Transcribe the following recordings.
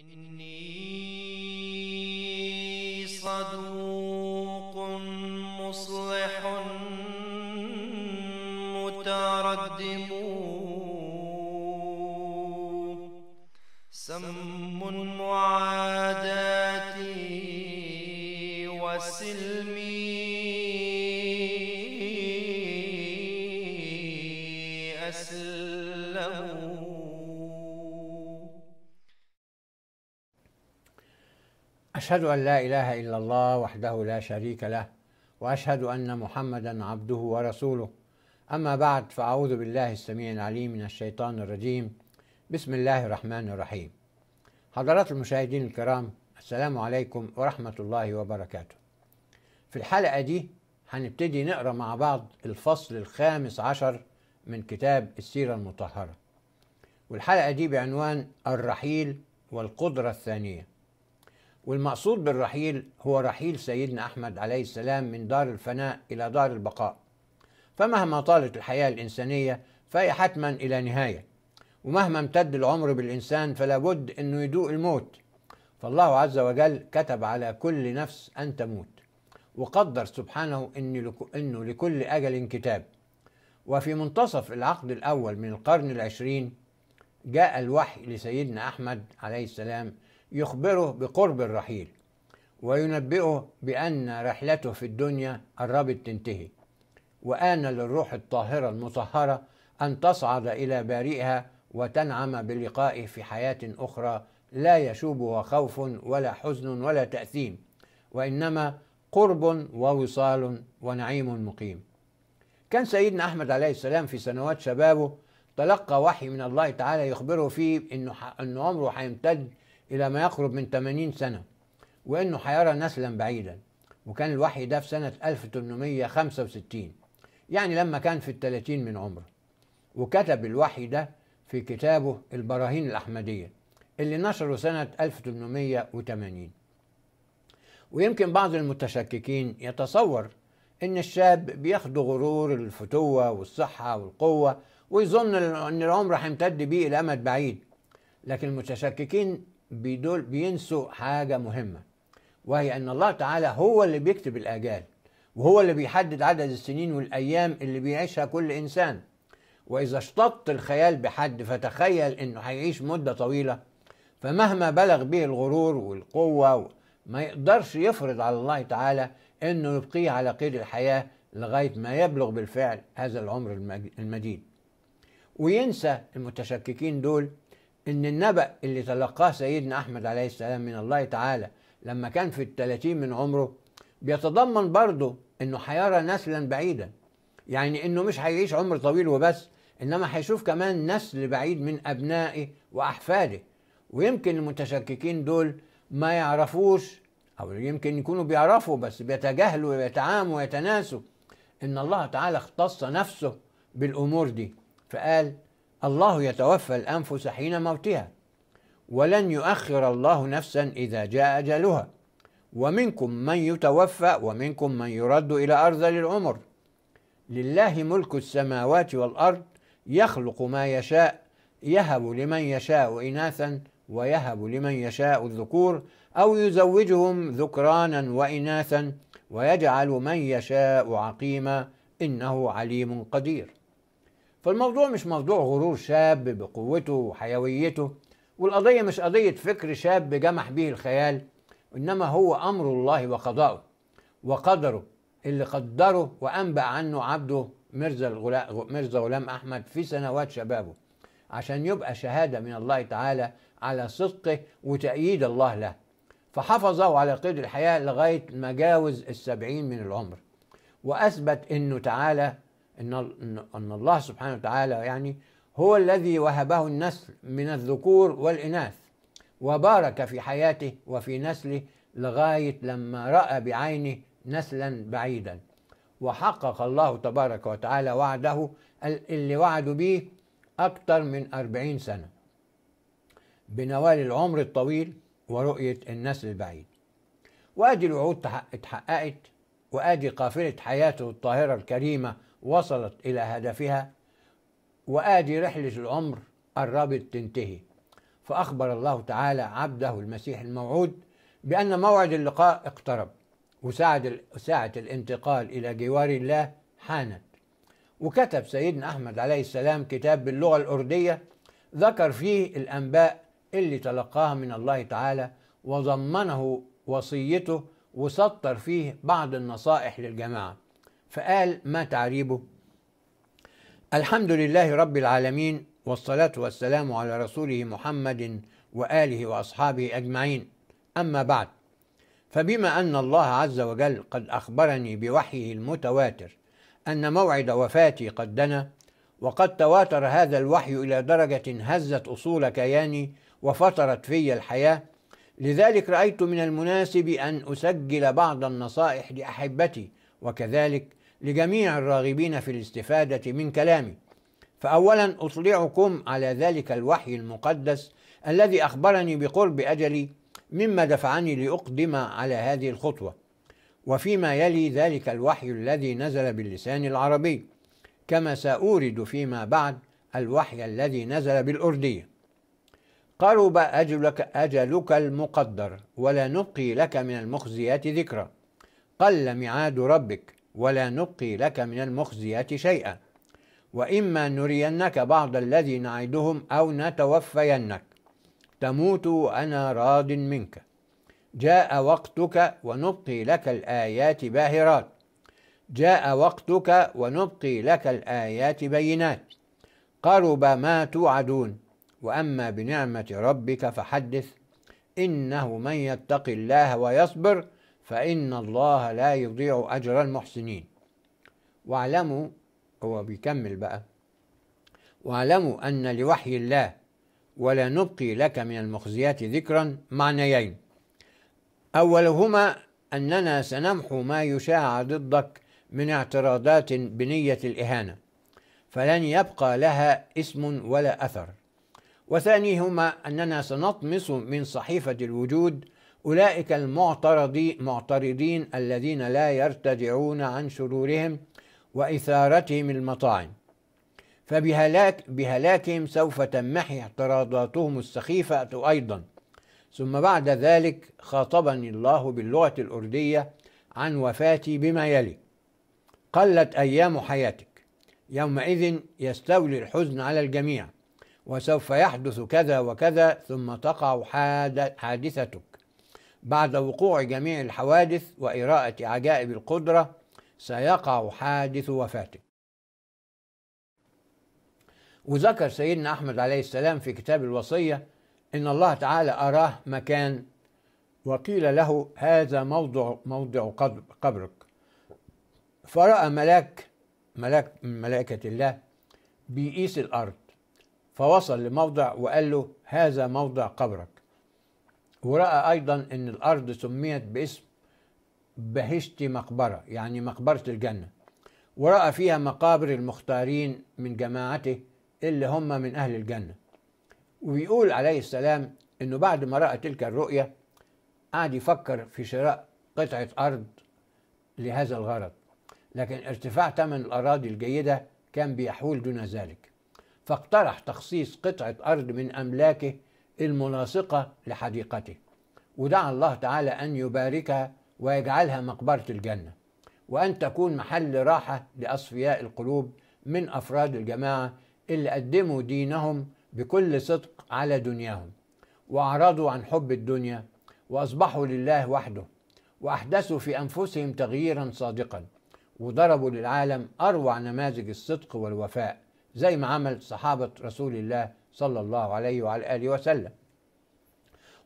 إني صدوق مصلح متردم سم أشهد أن لا إله إلا الله وحده لا شريك له وأشهد أن محمدا عبده ورسوله أما بعد فأعوذ بالله السميع العليم من الشيطان الرجيم بسم الله الرحمن الرحيم حضرات المشاهدين الكرام السلام عليكم ورحمة الله وبركاته في الحلقة دي هنبتدي نقرأ مع بعض الفصل الخامس عشر من كتاب السيرة المطهرة والحلقة دي بعنوان الرحيل والقدرة الثانية والمقصود بالرحيل هو رحيل سيدنا أحمد عليه السلام من دار الفناء إلى دار البقاء فمهما طالت الحياة الإنسانية فهي حتما إلى نهاية ومهما امتد العمر بالإنسان فلا بد أنه يدوق الموت فالله عز وجل كتب على كل نفس أن تموت وقدر سبحانه أنه لكل أجل كتاب وفي منتصف العقد الأول من القرن العشرين جاء الوحي لسيدنا أحمد عليه السلام يخبره بقرب الرحيل وينبئه بأن رحلته في الدنيا قربت تنتهي وآن للروح الطاهرة المطهرة أن تصعد إلى بارئها وتنعم بلقائه في حياة أخرى لا يشوبها خوف ولا حزن ولا تأثيم وإنما قرب ووصال ونعيم مقيم كان سيدنا أحمد عليه السلام في سنوات شبابه تلقى وحي من الله تعالى يخبره فيه أنه, أنه عمره هيمتد إلى ما يقرب من 80 سنة وإنه حيرى نسلا بعيدا وكان الوحي ده في سنة 1865 يعني لما كان في الثلاثين من عمره وكتب الوحي ده في كتابه البراهين الأحمدية اللي نشره سنة 1880 ويمكن بعض المتشككين يتصور إن الشاب بياخدوا غرور الفتوة والصحة والقوة ويظن أن العمر هيمتد بيه إلى أمد بعيد لكن المتشككين بيدول بينسوا حاجة مهمة وهي أن الله تعالى هو اللي بيكتب الآجال وهو اللي بيحدد عدد السنين والأيام اللي بيعيشها كل إنسان وإذا اشتط الخيال بحد فتخيل إنه هيعيش مدة طويلة فمهما بلغ به الغرور والقوة ما يقدرش يفرض على الله تعالى إنه يبقيه على قيد الحياة لغاية ما يبلغ بالفعل هذا العمر المديد وينسى المتشككين دول ان النبأ اللي تلقاه سيدنا احمد عليه السلام من الله تعالى لما كان في الثلاثين من عمره بيتضمن برضه انه حيرى نسلا بعيدا يعني انه مش هيعيش عمر طويل وبس انما هيشوف كمان نسل بعيد من ابنائه واحفاده ويمكن المتشككين دول ما يعرفوش او يمكن يكونوا بيعرفوا بس بيتجاهلوا ويتعاموا ويتناسوا ان الله تعالى اختص نفسه بالامور دي فقال الله يتوفى الانفس حين موتها ولن يؤخر الله نفسا اذا جاء اجلها ومنكم من يتوفى ومنكم من يرد الى ارذل العمر لله ملك السماوات والارض يخلق ما يشاء يهب لمن يشاء اناثا ويهب لمن يشاء الذكور او يزوجهم ذكرانا واناثا ويجعل من يشاء عقيما انه عليم قدير فالموضوع مش موضوع غرور شاب بقوته وحيويته والقضية مش قضية فكر شاب جمح به الخيال إنما هو أمر الله وقضاؤه وقدره اللي قدره وأنبأ عنه عبده مرزا غلام أحمد في سنوات شبابه عشان يبقى شهادة من الله تعالى على صدقه وتأييد الله له فحفظه على قيد الحياة لغاية ما جاوز السبعين من العمر وأثبت أنه تعالى ان ان الله سبحانه وتعالى يعني هو الذي وهبه النسل من الذكور والاناث وبارك في حياته وفي نسله لغايه لما راى بعينه نسلا بعيدا وحقق الله تبارك وتعالى وعده اللي وعدوا به أكثر من أربعين سنة بنوال العمر الطويل ورؤية النسل البعيد وأدي الوعود اتحققت وأدي قافلة حياته الطاهرة الكريمة وصلت إلى هدفها وآدي رحلة العمر قربت تنتهي فأخبر الله تعالى عبده المسيح الموعود بأن موعد اللقاء اقترب وساعة الانتقال إلى جوار الله حانت وكتب سيدنا أحمد عليه السلام كتاب باللغة الأردية ذكر فيه الأنباء اللي تلقاها من الله تعالى وضمنه وصيته وسطر فيه بعض النصائح للجماعه فقال ما تعريبه الحمد لله رب العالمين والصلاة والسلام على رسوله محمد وآله وأصحابه أجمعين أما بعد فبما أن الله عز وجل قد أخبرني بوحيه المتواتر أن موعد وفاتي قد دنا وقد تواتر هذا الوحي إلى درجة هزت أصول كياني وفطرت في الحياة لذلك رأيت من المناسب أن أسجل بعض النصائح لأحبتي وكذلك لجميع الراغبين في الاستفادة من كلامي فأولا أطلعكم على ذلك الوحي المقدس الذي أخبرني بقرب أجلي مما دفعني لأقدم على هذه الخطوة وفيما يلي ذلك الوحي الذي نزل باللسان العربي كما سأورد فيما بعد الوحي الذي نزل بالأردية قرب أجلك, أجلك المقدر ولا نبقي لك من المخزيات ذكرًا قل ميعاد ربك ولا نبقي لك من المخزيات شيئا واما نرينك بعض الذي نعدهم او نتوفينك تموت وانا راض منك جاء وقتك ونبقي لك الايات باهرات جاء وقتك ونبقي لك الايات بينات قرب ما توعدون واما بنعمه ربك فحدث انه من يتق الله ويصبر فإن الله لا يضيع أجر المحسنين واعلموا هو بيكمل بقى واعلموا أن لوحي الله ولا نبقي لك من المخزيات ذكرا معنيين أولهما أننا سنمحو ما يشاع ضدك من اعتراضات بنية الإهانة فلن يبقى لها اسم ولا أثر وثانيهما أننا سنطمس من صحيفة الوجود أولئك المعترضين الذين لا يرتدعون عن سرورهم وإثارتهم المطاعم فبهلاك بهلاكهم سوف تنمحي اعتراضاتهم السخيفة أيضا ثم بعد ذلك خاطبني الله باللغة الأردية عن وفاتي بما يلي قلت أيام حياتك يومئذ يستولي الحزن على الجميع وسوف يحدث كذا وكذا ثم تقع حادثتك بعد وقوع جميع الحوادث وإراءة عجائب القدرة سيقع حادث وفاتك وذكر سيدنا أحمد عليه السلام في كتاب الوصية إن الله تعالى أراه مكان وقيل له هذا موضع موضع قبرك فرأى ملاك ملاك من ملائكة الله بيقيس الأرض فوصل لموضع وقال له هذا موضع قبرك ورأى أيضا أن الأرض سميت باسم بهشتي مقبرة يعني مقبرة الجنة ورأى فيها مقابر المختارين من جماعته اللي هم من أهل الجنة وبيقول عليه السلام أنه بعد ما رأى تلك الرؤية قعد يفكر في شراء قطعة أرض لهذا الغرض لكن ارتفاع ثمن الأراضي الجيدة كان بيحول دون ذلك فاقترح تخصيص قطعة أرض من أملاكه الملاصقة لحديقته ودعا الله تعالى أن يباركها ويجعلها مقبرة الجنة وأن تكون محل راحة لأصفياء القلوب من أفراد الجماعة اللي قدموا دينهم بكل صدق على دنياهم وأعرضوا عن حب الدنيا وأصبحوا لله وحده وأحدثوا في أنفسهم تغييرا صادقا وضربوا للعالم أروع نماذج الصدق والوفاء زي ما عمل صحابة رسول الله صلى الله عليه وعلى آله وسلم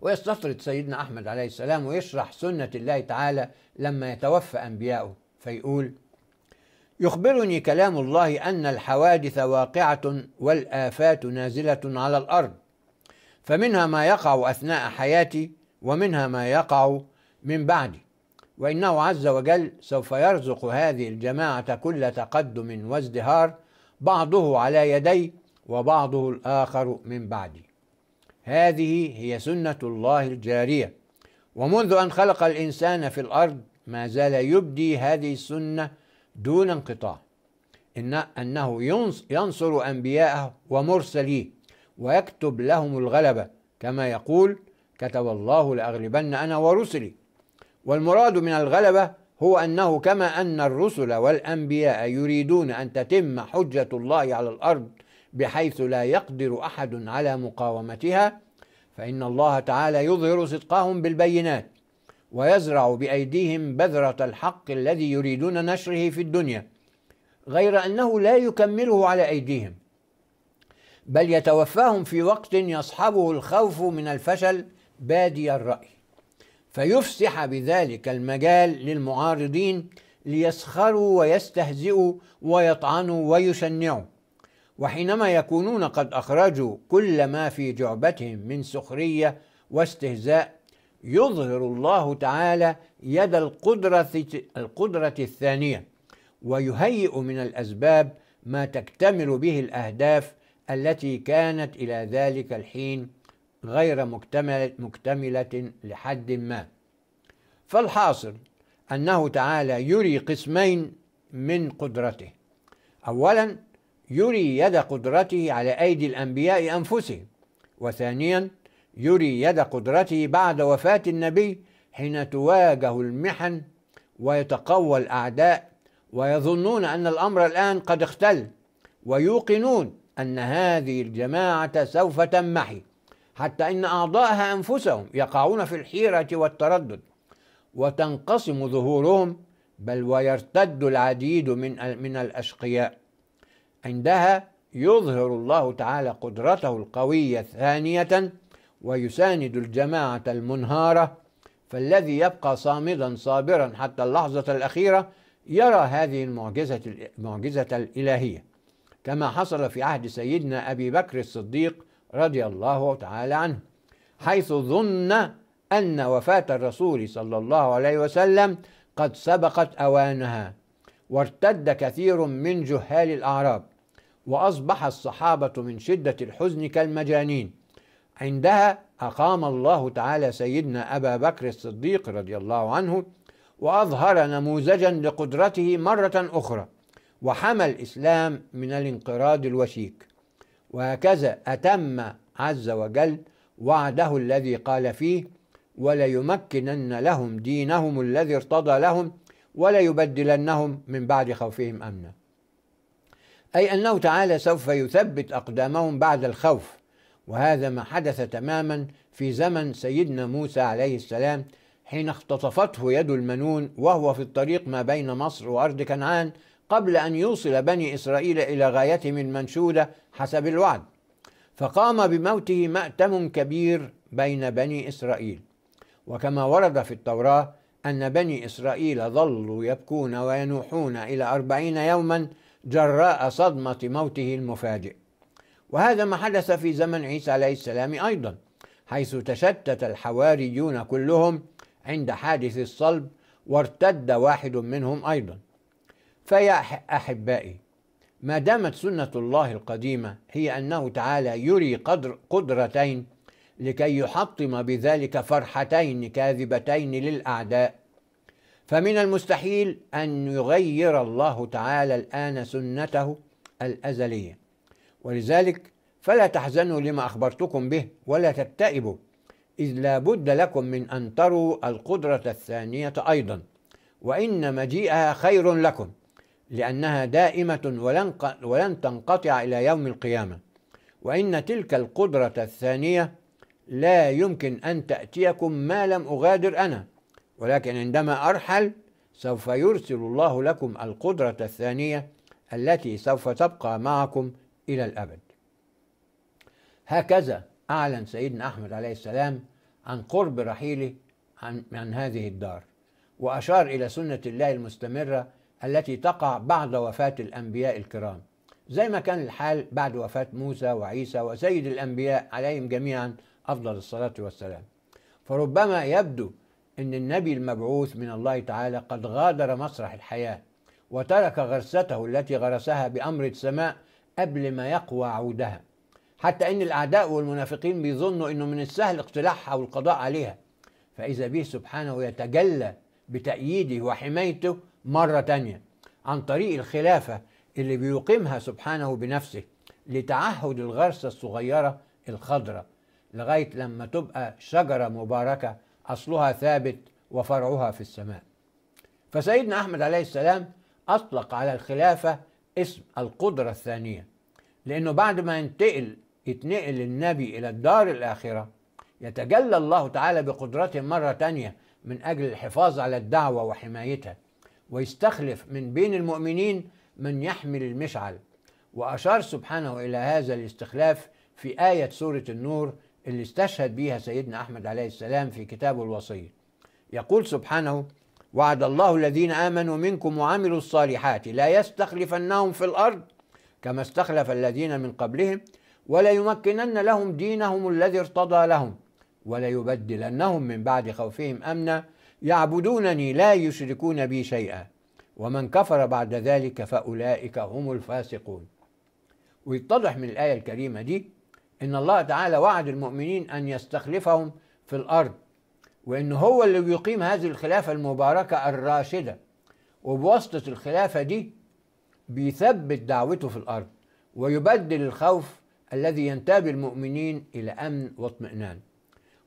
ويستطرد سيدنا أحمد عليه السلام ويشرح سنة الله تعالى لما يتوفى أنبياؤه فيقول يخبرني كلام الله أن الحوادث واقعة والآفات نازلة على الأرض فمنها ما يقع أثناء حياتي ومنها ما يقع من بعدي وإنه عز وجل سوف يرزق هذه الجماعة كل تقدم وازدهار بعضه على يدي وبعضه الآخر من بعدي هذه هي سنة الله الجارية ومنذ أن خلق الإنسان في الأرض ما زال يبدي هذه السنة دون انقطاع إن أنه ينصر أنبياءه ومرسليه ويكتب لهم الغلبة كما يقول كتب الله لأغلبن أنا ورسلي والمراد من الغلبة هو أنه كما أن الرسل والأنبياء يريدون أن تتم حجة الله على الأرض بحيث لا يقدر احد على مقاومتها فان الله تعالى يظهر صدقهم بالبينات ويزرع بايديهم بذره الحق الذي يريدون نشره في الدنيا غير انه لا يكمله على ايديهم بل يتوفاهم في وقت يصحبه الخوف من الفشل بادي الراي فيفسح بذلك المجال للمعارضين ليسخروا ويستهزئوا ويطعنوا ويشنعوا وحينما يكونون قد اخرجوا كل ما في جعبتهم من سخريه واستهزاء يظهر الله تعالى يد القدره القدره الثانيه ويهيئ من الاسباب ما تكتمل به الاهداف التي كانت الى ذلك الحين غير مكتمله مكتمله لحد ما فالحاصل انه تعالى يري قسمين من قدرته اولا يري يد قدرته على أيدي الأنبياء أنفسهم وثانيا يري يد قدرته بعد وفاة النبي حين تواجه المحن ويتقوى الأعداء ويظنون أن الأمر الآن قد اختل ويوقنون أن هذه الجماعة سوف تنمحي حتى إن أعضائها أنفسهم يقعون في الحيرة والتردد وتنقسم ظهورهم بل ويرتد العديد من من الأشقياء عندها يظهر الله تعالى قدرته القوية ثانية ويساند الجماعة المنهارة فالذي يبقى صامدا صابرا حتى اللحظة الأخيرة يرى هذه المعجزة المعجزة الإلهية كما حصل في عهد سيدنا أبي بكر الصديق رضي الله تعالى عنه حيث ظن أن وفاة الرسول صلى الله عليه وسلم قد سبقت أوانها وارتد كثير من جهال الأعراب واصبح الصحابه من شده الحزن كالمجانين عندها اقام الله تعالى سيدنا ابا بكر الصديق رضي الله عنه واظهر نموذجا لقدرته مره اخرى وحمى الاسلام من الانقراض الوشيك وهكذا اتم عز وجل وعده الذي قال فيه وليمكنن لهم دينهم الذي ارتضى لهم وليبدلنهم من بعد خوفهم امنا أي أنه تعالى سوف يثبت أقدامهم بعد الخوف وهذا ما حدث تماما في زمن سيدنا موسى عليه السلام حين اختطفته يد المنون وهو في الطريق ما بين مصر وأرض كنعان قبل أن يوصل بني إسرائيل إلى غايتهم المنشودة حسب الوعد فقام بموته مأتم كبير بين بني إسرائيل وكما ورد في التوراة أن بني إسرائيل ظلوا يبكون وينوحون إلى أربعين يوما جراء صدمة موته المفاجئ وهذا ما حدث في زمن عيسى عليه السلام أيضا حيث تشتت الحواريون كلهم عند حادث الصلب وارتد واحد منهم أيضا فيا أحبائي ما دامت سنة الله القديمة هي أنه تعالى يري قدر قدرتين لكي يحطم بذلك فرحتين كاذبتين للأعداء فمن المستحيل أن يغير الله تعالى الآن سنته الأزلية ولذلك فلا تحزنوا لما أخبرتكم به ولا تكتئبوا إذ لا بد لكم من أن تروا القدرة الثانية أيضا وإن مجيئها خير لكم لأنها دائمة ولن, ولن تنقطع إلى يوم القيامة وإن تلك القدرة الثانية لا يمكن أن تأتيكم ما لم أغادر أنا ولكن عندما أرحل سوف يرسل الله لكم القدرة الثانية التي سوف تبقى معكم إلى الأبد. هكذا أعلن سيدنا أحمد عليه السلام عن قرب رحيله عن, عن هذه الدار وأشار إلى سنة الله المستمرة التي تقع بعد وفاة الأنبياء الكرام زي ما كان الحال بعد وفاة موسى وعيسى وسيد الأنبياء عليهم جميعا أفضل الصلاة والسلام فربما يبدو أن النبي المبعوث من الله تعالى قد غادر مسرح الحياة وترك غرسته التي غرسها بأمر السماء قبل ما يقوى عودها حتى أن الأعداء والمنافقين بيظنوا أنه من السهل اقتلاعها والقضاء عليها فإذا به سبحانه يتجلى بتأييده وحمايته مرة تانية عن طريق الخلافة اللي بيقيمها سبحانه بنفسه لتعهد الغرسة الصغيرة الخضراء لغاية لما تبقى شجرة مباركة اصلها ثابت وفرعها في السماء فسيدنا احمد عليه السلام اطلق على الخلافه اسم القدره الثانيه لانه بعد ما ينتقل يتنقل النبي الى الدار الاخره يتجلى الله تعالى بقدرته مره ثانيه من اجل الحفاظ على الدعوه وحمايتها ويستخلف من بين المؤمنين من يحمل المشعل واشار سبحانه الى هذا الاستخلاف في ايه سوره النور اللي استشهد بها سيدنا أحمد عليه السلام في كتابه الوصية يقول سبحانه وعد الله الذين آمنوا منكم وعملوا الصالحات لا يستخلفنهم في الأرض كما استخلف الذين من قبلهم ولا يمكنن لهم دينهم الذي ارتضى لهم ولا يبدلنهم من بعد خوفهم أمنا يعبدونني لا يشركون بي شيئا ومن كفر بعد ذلك فأولئك هم الفاسقون ويتضح من الآية الكريمة دي ان الله تعالى وعد المؤمنين ان يستخلفهم في الارض وان هو اللي بيقيم هذه الخلافه المباركه الراشده وبواسطه الخلافه دي بيثبت دعوته في الارض ويبدل الخوف الذي ينتاب المؤمنين الى امن واطمئنان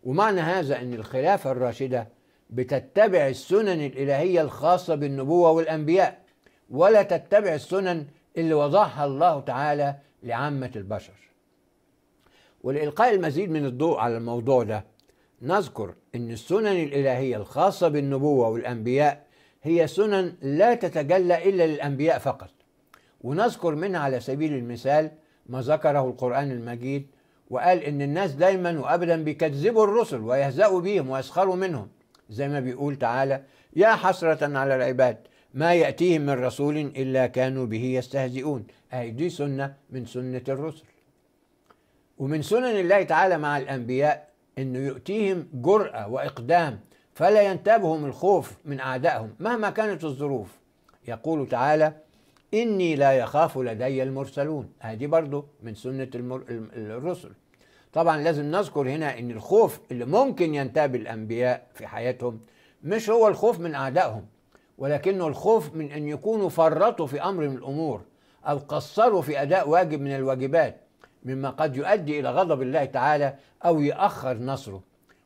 ومعنى هذا ان الخلافه الراشده بتتبع السنن الالهيه الخاصه بالنبوه والانبياء ولا تتبع السنن اللي وضعها الله تعالى لعامه البشر ولإلقاء المزيد من الضوء على الموضوع ده نذكر أن السنن الإلهية الخاصة بالنبوة والأنبياء هي سنن لا تتجلى إلا للأنبياء فقط ونذكر منها على سبيل المثال ما ذكره القرآن المجيد وقال إن الناس دايما وأبدا بيكذبوا الرسل ويهزأوا بهم ويسخروا منهم زي ما بيقول تعالى يا حسرة على العباد ما يأتيهم من رسول إلا كانوا به يستهزئون أي دي سنة من سنة الرسل ومن سنن الله تعالى مع الأنبياء أنه يؤتيهم جرأة وإقدام فلا ينتابهم الخوف من أعدائهم مهما كانت الظروف يقول تعالى إني لا يخاف لدي المرسلون هذه برضه من سنة المر... الرسل طبعا لازم نذكر هنا أن الخوف اللي ممكن ينتاب الأنبياء في حياتهم مش هو الخوف من أعدائهم ولكنه الخوف من أن يكونوا فرطوا في أمر من الأمور أو قصروا في أداء واجب من الواجبات مما قد يؤدي إلى غضب الله تعالى أو يأخر نصره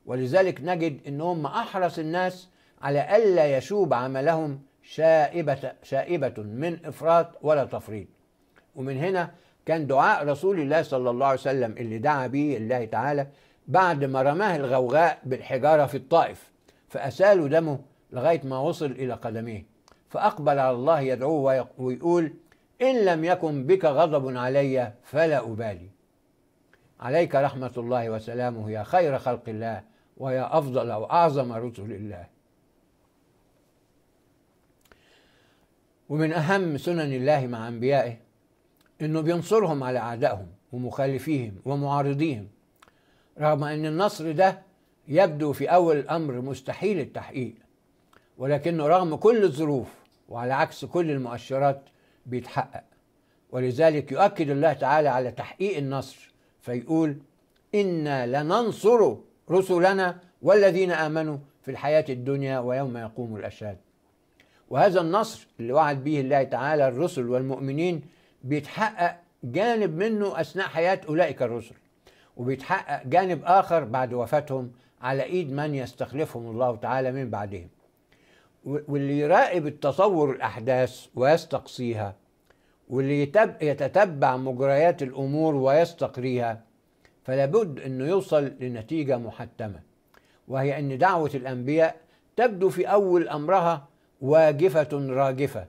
ولذلك نجد أنهم أحرص الناس على ألا يشوب عملهم شائبة, شائبة من إفراط ولا تفريط ومن هنا كان دعاء رسول الله صلى الله عليه وسلم اللي دعا به الله تعالى بعد ما رماه الغوغاء بالحجارة في الطائف فأسالوا دمه لغاية ما وصل إلى قدميه فأقبل على الله يدعوه ويقول إن لم يكن بك غضب علي فلا أبالي عليك رحمة الله وسلامه يا خير خلق الله ويا أفضل أو أعظم رسل الله ومن أهم سنن الله مع أنبيائه إنه بينصرهم على أعدائهم ومخالفيهم ومعارضيهم رغم أن النصر ده يبدو في أول الأمر مستحيل التحقيق ولكنه رغم كل الظروف وعلى عكس كل المؤشرات بيتحقق ولذلك يؤكد الله تعالى على تحقيق النصر فيقول انا لننصر رسلنا والذين امنوا في الحياه الدنيا ويوم يقوم الاشهاد وهذا النصر اللي وعد به الله تعالى الرسل والمؤمنين بيتحقق جانب منه اثناء حياه اولئك الرسل وبيتحقق جانب اخر بعد وفاتهم على ايد من يستخلفهم الله تعالى من بعدهم واللي يراقب التطور الأحداث ويستقصيها واللي يتتبع مجريات الأمور ويستقريها فلابد أنه يوصل لنتيجة محتمة وهي أن دعوة الأنبياء تبدو في أول أمرها واجفة راجفة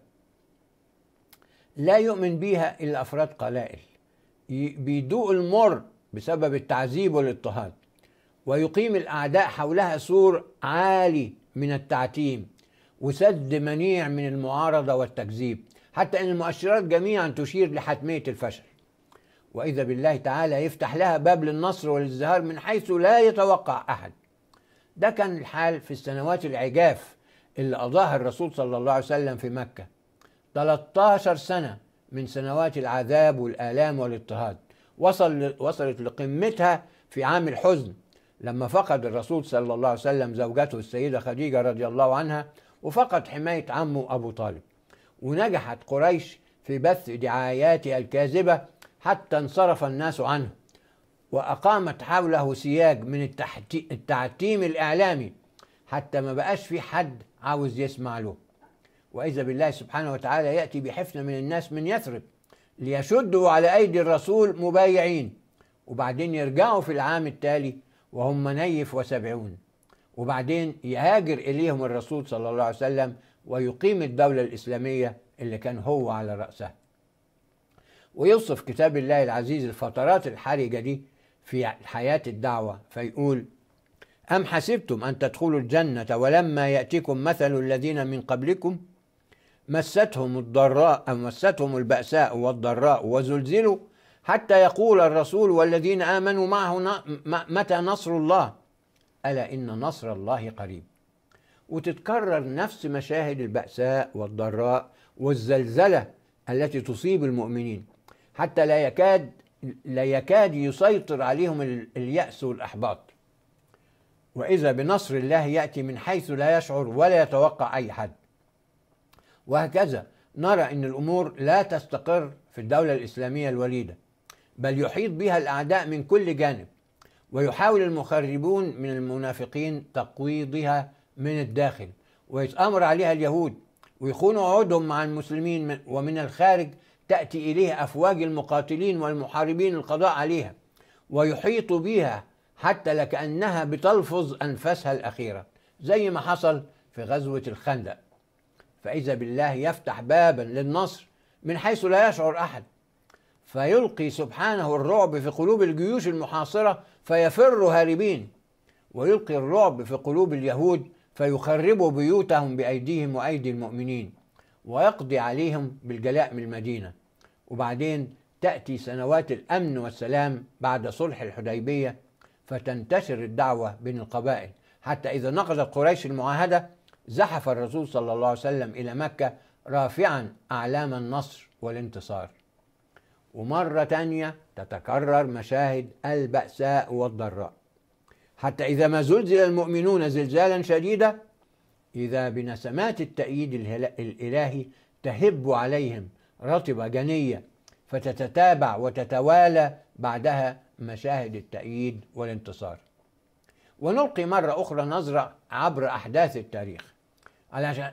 لا يؤمن بيها إلا أفراد قلائل بيدوق المر بسبب التعذيب والاضطهاد ويقيم الأعداء حولها سور عالي من التعتيم وسد منيع من المعارضة والتكذيب حتى أن المؤشرات جميعا تشير لحتمية الفشل وإذا بالله تعالى يفتح لها باب للنصر والازدهار من حيث لا يتوقع أحد ده كان الحال في السنوات العجاف اللي قضاها الرسول صلى الله عليه وسلم في مكة 13 سنة من سنوات العذاب والآلام والاضطهاد وصل وصلت لقمتها في عام الحزن لما فقد الرسول صلى الله عليه وسلم زوجته السيدة خديجة رضي الله عنها وفقد حماية عمه أبو طالب ونجحت قريش في بث دعاياتها الكاذبة حتى انصرف الناس عنه وأقامت حوله سياج من التعتيم الإعلامي حتى ما بقاش في حد عاوز يسمع له وإذا بالله سبحانه وتعالى يأتي بحفنة من الناس من يثرب ليشدوا على أيدي الرسول مبايعين وبعدين يرجعوا في العام التالي وهم نيف وسبعون وبعدين يهاجر إليهم الرسول صلى الله عليه وسلم ويقيم الدولة الإسلامية اللي كان هو على رأسها ويوصف كتاب الله العزيز الفترات الحرجة دي في حياة الدعوة فيقول أم حسبتم أن تدخلوا الجنة ولما يأتيكم مثل الذين من قبلكم مستهم الضراء أم مستهم البأساء والضراء وزلزلوا حتى يقول الرسول والذين آمنوا معه متى نصر الله ألا إن نصر الله قريب وتتكرر نفس مشاهد البأساء والضراء والزلزلة التي تصيب المؤمنين حتى لا يكاد لا يكاد يسيطر عليهم اليأس والإحباط وإذا بنصر الله يأتي من حيث لا يشعر ولا يتوقع أي حد وهكذا نرى أن الأمور لا تستقر في الدولة الإسلامية الوليدة بل يحيط بها الأعداء من كل جانب ويحاول المخربون من المنافقين تقويضها من الداخل ويتآمر عليها اليهود ويخونوا عودهم مع المسلمين ومن الخارج تأتي إليه أفواج المقاتلين والمحاربين القضاء عليها ويحيط بها حتى لكأنها بتلفظ أنفاسها الأخيرة زي ما حصل في غزوة الخندق فإذا بالله يفتح بابا للنصر من حيث لا يشعر أحد فيلقي سبحانه الرعب في قلوب الجيوش المحاصرة فيفر هاربين ويلقي الرعب في قلوب اليهود فيخربوا بيوتهم بأيديهم وأيدي المؤمنين ويقضي عليهم بالجلاء من المدينة وبعدين تأتي سنوات الأمن والسلام بعد صلح الحديبية فتنتشر الدعوة بين القبائل حتى إذا نقضت قريش المعاهدة زحف الرسول صلى الله عليه وسلم إلى مكة رافعا أعلام النصر والانتصار ومرة تانية تتكرر مشاهد البأساء والضراء حتى إذا ما زلزل المؤمنون زلزالا شديدا إذا بنسمات التأييد الإلهي تهب عليهم رطبة جنية فتتتابع وتتوالى بعدها مشاهد التأييد والانتصار ونلقي مرة أخرى نظرة عبر أحداث التاريخ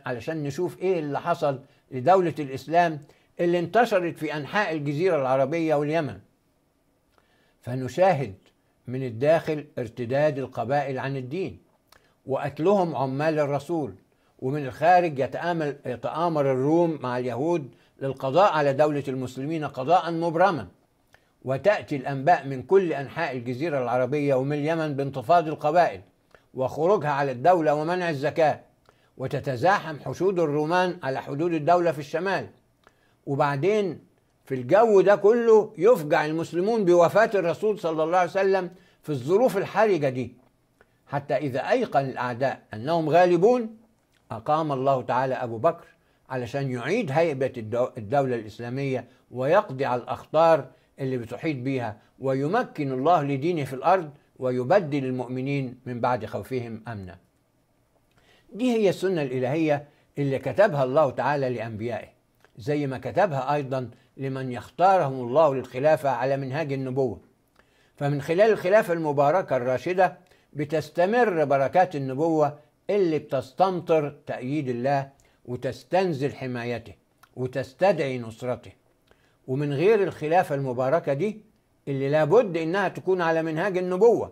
علشان نشوف إيه اللي حصل لدولة الإسلام اللي انتشرت في أنحاء الجزيرة العربية واليمن فنشاهد من الداخل ارتداد القبائل عن الدين وقتلهم عمال الرسول ومن الخارج يتآمل يتآمر الروم مع اليهود للقضاء على دولة المسلمين قضاء مبرما وتأتي الأنباء من كل أنحاء الجزيرة العربية ومن اليمن بانتفاض القبائل وخروجها على الدولة ومنع الزكاة وتتزاحم حشود الرومان على حدود الدولة في الشمال وبعدين في الجو ده كله يفجع المسلمون بوفاة الرسول صلى الله عليه وسلم في الظروف الحرجة دي حتى إذا أيقن الأعداء أنهم غالبون أقام الله تعالى أبو بكر علشان يعيد هيبة الدولة الإسلامية ويقضي على الأخطار اللي بتحيط بيها ويمكن الله لدينه في الأرض ويبدل المؤمنين من بعد خوفهم أمنا دي هي السنة الإلهية اللي كتبها الله تعالى لأنبيائه زي ما كتبها أيضا لمن يختارهم الله للخلافة على منهاج النبوة فمن خلال الخلافة المباركة الراشدة بتستمر بركات النبوة اللي بتستمطر تأييد الله وتستنزل حمايته وتستدعي نصرته ومن غير الخلافة المباركة دي اللي لابد إنها تكون على منهاج النبوة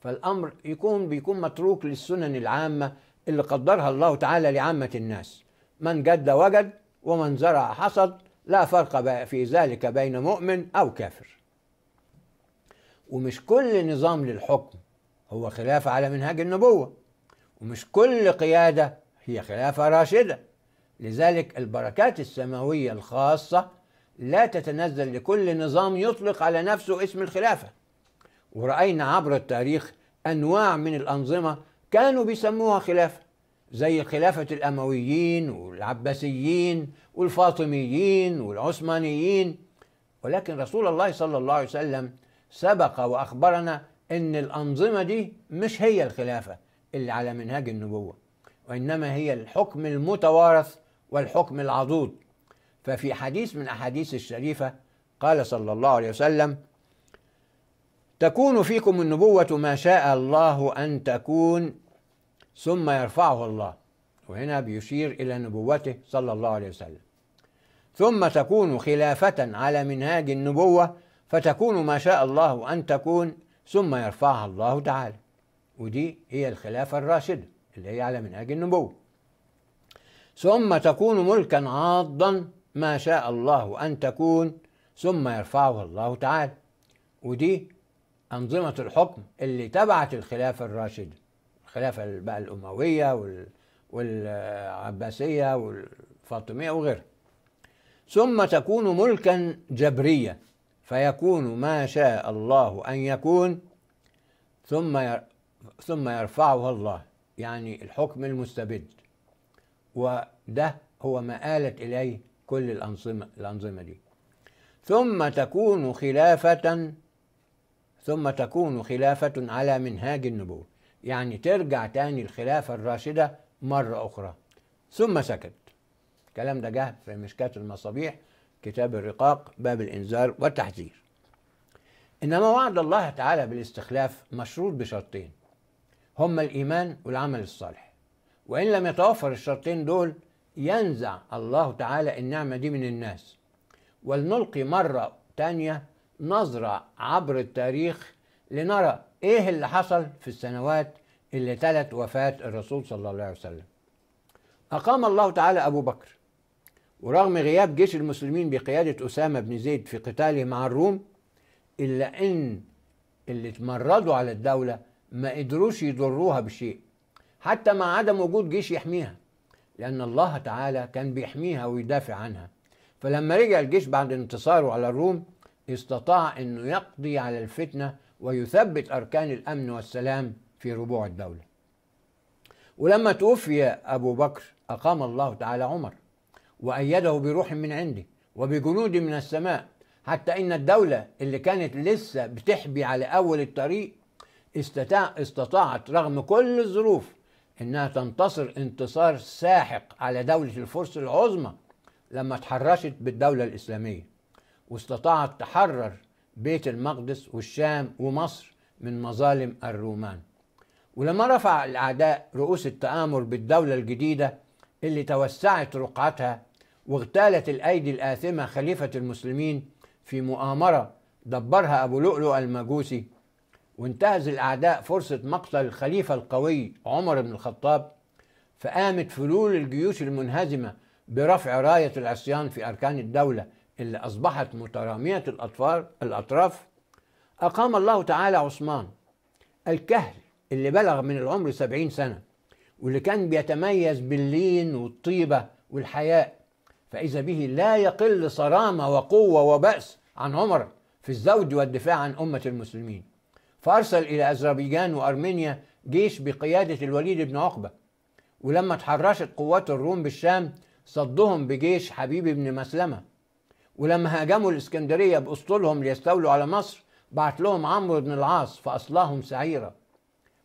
فالأمر يكون بيكون متروك للسنن العامة اللي قدرها الله تعالى لعامة الناس من جد وجد ومن زرع حصد لا فرق في ذلك بين مؤمن أو كافر ومش كل نظام للحكم هو خلافة على منهاج النبوة ومش كل قيادة هي خلافة راشدة لذلك البركات السماوية الخاصة لا تتنزل لكل نظام يطلق على نفسه اسم الخلافة ورأينا عبر التاريخ أنواع من الأنظمة كانوا بيسموها خلافة زي خلافة الأمويين والعباسيين والفاطميين والعثمانيين ولكن رسول الله صلى الله عليه وسلم سبق وأخبرنا أن الأنظمة دي مش هي الخلافة اللي على منهاج النبوة وإنما هي الحكم المتوارث والحكم العضوض ففي حديث من أحاديث الشريفة قال صلى الله عليه وسلم تكون فيكم النبوة ما شاء الله أن تكون ثم يرفعه الله وهنا بيشير إلى نبوته صلى الله عليه وسلم ثم تكون خلافة على منهاج النبوة فتكون ما شاء الله أن تكون ثم يرفعها الله تعالى ودي هي الخلافة الراشدة اللي هي على منهاج النبوة ثم تكون ملكا عاضا ما شاء الله أن تكون ثم يرفعه الله تعالى ودي أنظمة الحكم اللي تبعت الخلافة الراشدة الخلافه بقى الامويه وال والعباسيه والفاطميه وغيرها ثم تكون ملكا جبريا فيكون ما شاء الله ان يكون ثم ثم يرفعها الله يعني الحكم المستبد وده هو ما آلت إليه كل الأنظمة, الأنظمة دي ثم تكون خلافة ثم تكون خلافة على منهاج النبوة يعني ترجع تاني الخلافة الراشدة مرة أخرى ثم سكت الكلام ده جه في مشكاة المصابيح كتاب الرقاق باب الإنذار والتحذير إنما وعد الله تعالى بالاستخلاف مشروط بشرطين هما الإيمان والعمل الصالح وإن لم يتوفر الشرطين دول ينزع الله تعالى النعمة دي من الناس ولنلقي مرة تانية نظرة عبر التاريخ لنرى ايه اللي حصل في السنوات اللي تلت وفاة الرسول صلى الله عليه وسلم أقام الله تعالى أبو بكر ورغم غياب جيش المسلمين بقيادة أسامة بن زيد في قتاله مع الروم إلا أن اللي تمردوا على الدولة ما قدروش يضروها بشيء حتى مع عدم وجود جيش يحميها لأن الله تعالى كان بيحميها ويدافع عنها فلما رجع الجيش بعد انتصاره على الروم استطاع أنه يقضي على الفتنة ويثبت أركان الأمن والسلام في ربوع الدولة ولما توفي أبو بكر أقام الله تعالى عمر وأيده بروح من عنده وبجنود من السماء حتى إن الدولة اللي كانت لسه بتحبي على أول الطريق استطاعت رغم كل الظروف إنها تنتصر انتصار ساحق على دولة الفرس العظمى لما تحرشت بالدولة الإسلامية واستطاعت تحرر بيت المقدس والشام ومصر من مظالم الرومان ولما رفع الأعداء رؤوس التآمر بالدولة الجديدة اللي توسعت رقعتها واغتالت الأيدي الآثمة خليفة المسلمين في مؤامرة دبرها أبو لؤلؤ المجوسي وانتهز الأعداء فرصة مقتل الخليفة القوي عمر بن الخطاب فقامت فلول الجيوش المنهزمة برفع راية العصيان في أركان الدولة اللي أصبحت مترامية الأطفال الأطراف أقام الله تعالى عثمان الكهل اللي بلغ من العمر سبعين سنة واللي كان بيتميز باللين والطيبة والحياء فإذا به لا يقل صرامة وقوة وبأس عن عمر في الزوج والدفاع عن أمة المسلمين فأرسل إلى أذربيجان وأرمينيا جيش بقيادة الوليد بن عقبة ولما تحرشت قوات الروم بالشام صدهم بجيش حبيب بن مسلمه ولما هاجموا الإسكندرية بأسطولهم ليستولوا على مصر بعت لهم عمرو بن العاص فأصلاهم سعيرة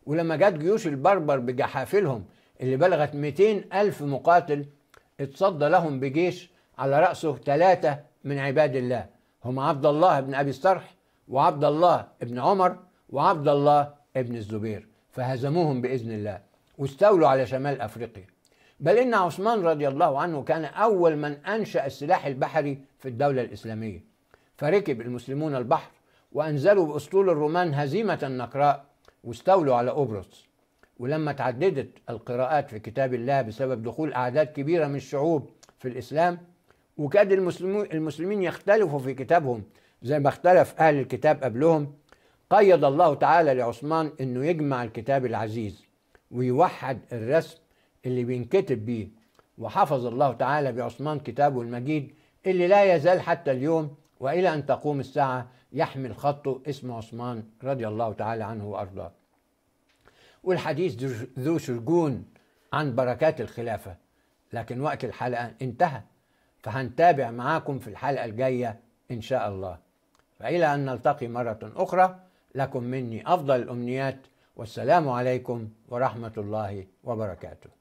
ولما جت جيوش البربر بجحافلهم اللي بلغت 200 ألف مقاتل اتصدى لهم بجيش على رأسه ثلاثة من عباد الله هم عبد الله بن أبي السرح وعبد الله بن عمر وعبد الله بن الزبير فهزموهم بإذن الله واستولوا على شمال أفريقيا بل إن عثمان رضي الله عنه كان أول من أنشأ السلاح البحري في الدولة الإسلامية فركب المسلمون البحر وأنزلوا بأسطول الرومان هزيمة النقراء واستولوا على قبرص ولما تعددت القراءات في كتاب الله بسبب دخول أعداد كبيرة من الشعوب في الإسلام وكاد المسلمين يختلفوا في كتابهم زي ما اختلف أهل الكتاب قبلهم قيد الله تعالى لعثمان أنه يجمع الكتاب العزيز ويوحد الرسم اللي بينكتب بيه وحفظ الله تعالى بعثمان كتابه المجيد اللي لا يزال حتى اليوم والى ان تقوم الساعه يحمل خطه اسم عثمان رضي الله تعالى عنه وارضاه. والحديث ذو شجون عن بركات الخلافه لكن وقت الحلقه انتهى فهنتابع معاكم في الحلقه الجايه ان شاء الله. فالى ان نلتقي مره اخرى لكم مني افضل الامنيات والسلام عليكم ورحمه الله وبركاته.